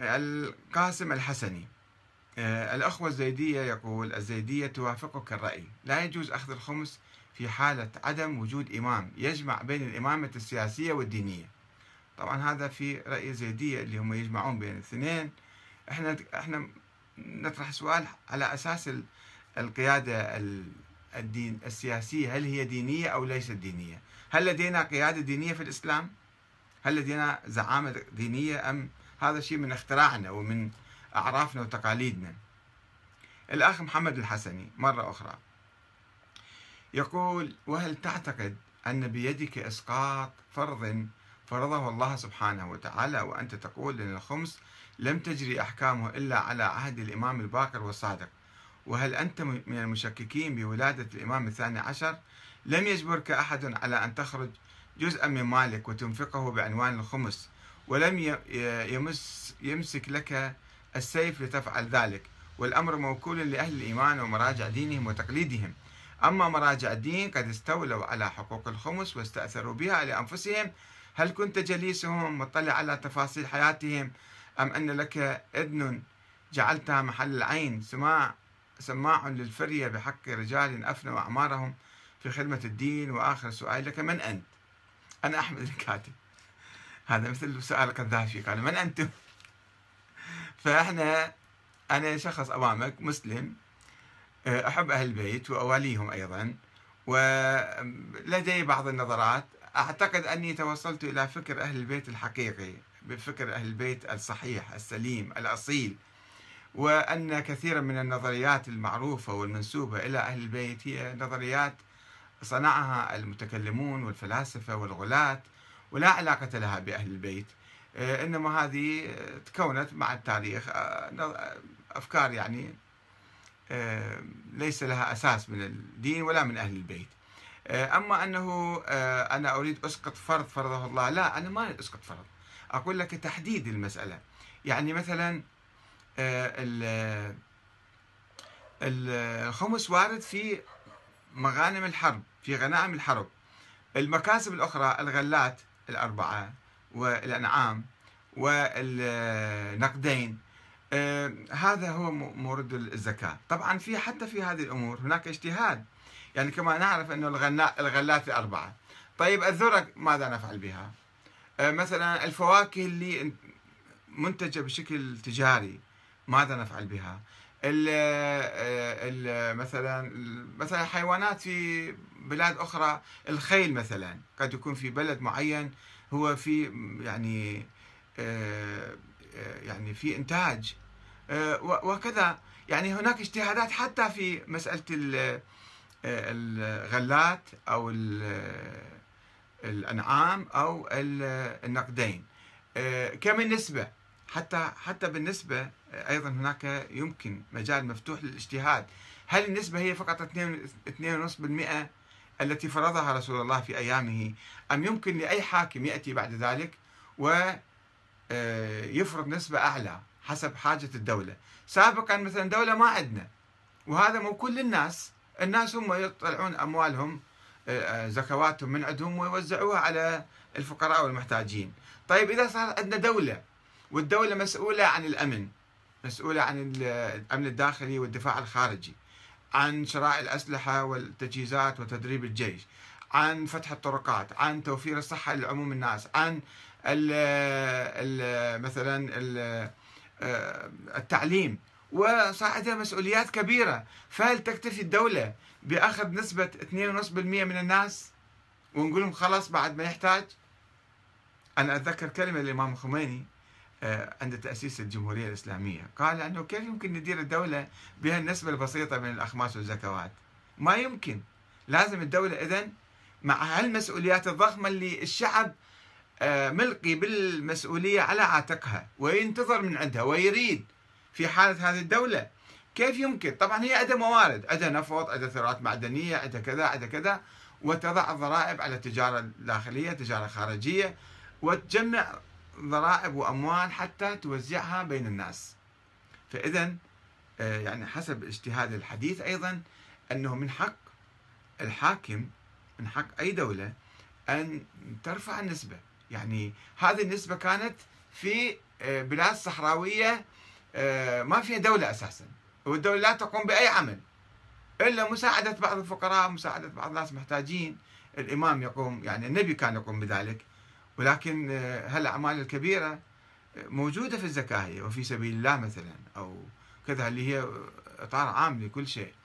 القاسم الحسني آه، الأخوة الزيدية يقول الزيدية توافقك الرأي لا يجوز أخذ الخمس في حالة عدم وجود إمام يجمع بين الإمامة السياسية والدينية طبعا هذا في رأي الزيدية اللي هم يجمعون بين الاثنين احنا احنا نطرح سؤال على أساس القيادة الدين السياسية هل هي دينية أو ليست دينية هل لدينا قيادة دينية في الإسلام هل لدينا زعامة دينية أم هذا شيء من اختراعنا ومن أعرافنا وتقاليدنا الأخ محمد الحسني مرة أخرى يقول وهل تعتقد أن بيدك إسقاط فرض فرضه الله سبحانه وتعالى وأنت تقول أن الخمس لم تجري أحكامه إلا على عهد الإمام الباقر والصادق وهل أنت من المشككين بولادة الإمام الثاني عشر لم يجبرك أحد على أن تخرج جزءا من مالك وتنفقه بعنوان الخمس ولم يمس يمسك لك السيف لتفعل ذلك والأمر موكول لأهل الإيمان ومراجع دينهم وتقليدهم أما مراجع الدين قد استولوا على حقوق الخمس واستأثروا بها لأنفسهم هل كنت جليسهم مطلع على تفاصيل حياتهم أم أن لك إذن جعلتها محل العين سماع سماع للفرية بحق رجال أفنوا أعمارهم في خدمة الدين وآخر سؤال لك من أنت؟ أنا أحمد الكاتب هذا مثل سؤال القذافي قال من أنتم فإحنا أنا شخص أمامك مسلم آه، أحب أهل البيت وأواليهم أيضا ولدي بعض النظرات أعتقد أني توصلت إلى فكر أهل البيت الحقيقي بفكر أهل البيت الصحيح السليم الأصيل وأن كثيرا من النظريات المعروفة والمنسوبة إلى أهل البيت هي نظريات صنعها المتكلمون والفلاسفة والغلاة ولا علاقة لها بأهل البيت آه، إنما هذه آه، تكونت مع التاريخ آه، أفكار يعني ليس لها أساس من الدين ولا من أهل البيت أما أنه أنا أريد أسقط فرض فرضه الله لا أنا ما أريد أسقط فرض أقول لك تحديد المسألة يعني مثلا الخمس وارد في مغانم الحرب في غنائم الحرب المكاسب الأخرى الغلات الأربعة والأنعام والنقدين آه، هذا هو مورد الزكاة طبعا في حتى في هذه الأمور هناك اجتهاد يعني كما نعرف أنه الغلات الأربعة طيب الذرة ماذا نفعل بها آه، مثلا الفواكه اللي منتجة بشكل تجاري ماذا نفعل بها الـ آه، مثلا مثلا الحيوانات في بلاد أخرى الخيل مثلا قد يكون في بلد معين هو في يعني آه، آه، يعني في إنتاج آه، وكذا يعني هناك اجتهادات حتى في مسألة الغلات أو الأنعام أو النقدين كم النسبة حتى حتى بالنسبة أيضا هناك يمكن مجال مفتوح للاجتهاد هل النسبة هي فقط 2 2.5% التي فرضها رسول الله في أيامه أم يمكن لأي حاكم يأتي بعد ذلك ويفرض آه، نسبة أعلى حسب حاجة الدولة سابقا مثلا دولة ما عندنا وهذا مو كل الناس الناس هم يطلعون أموالهم آه، آه، زكواتهم من عندهم ويوزعوها على الفقراء والمحتاجين طيب إذا صار عندنا دولة والدولة مسؤولة عن الأمن مسؤولة عن الأمن الداخلي والدفاع الخارجي عن شراء الأسلحة والتجهيزات وتدريب الجيش عن فتح الطرقات عن توفير الصحة لعموم الناس عن الـ الـ مثلا الـ آه، التعليم وصاعدة مسؤوليات كبيرة فهل تكتفي الدولة بأخذ نسبة 2.5% من الناس ونقول لهم خلاص بعد ما يحتاج أنا أتذكر كلمة الإمام الخميني آه، عند تأسيس الجمهورية الإسلامية قال أنه كيف يمكن ندير الدولة بهالنسبة البسيطة من الأخماس والزكوات ما يمكن لازم الدولة إذن مع هالمسؤوليات الضخمة اللي الشعب آه، ملقي بالمسؤولية على عاتقها وينتظر من عندها ويريد في حالة هذه الدولة كيف يمكن طبعا هي عندها موارد عندها نفط عندها ثروات معدنية عندها كذا عندها كذا وتضع الضرائب على التجارة الداخلية التجارة الخارجية وتجمع ضرائب وأموال حتى توزعها بين الناس فإذا آه، يعني حسب اجتهاد الحديث أيضا أنه من حق الحاكم من حق أي دولة أن ترفع النسبة يعني هذه النسبة كانت في آه، بلاد صحراوية آه، ما فيها دولة أساسا والدولة لا تقوم بأي عمل إلا مساعدة بعض الفقراء مساعدة بعض الناس محتاجين الإمام يقوم يعني النبي كان يقوم بذلك ولكن هالاعمال آه، الكبيره موجوده في الزكاه هي وفي سبيل الله مثلا او كذا اللي هي اطار عام لكل شيء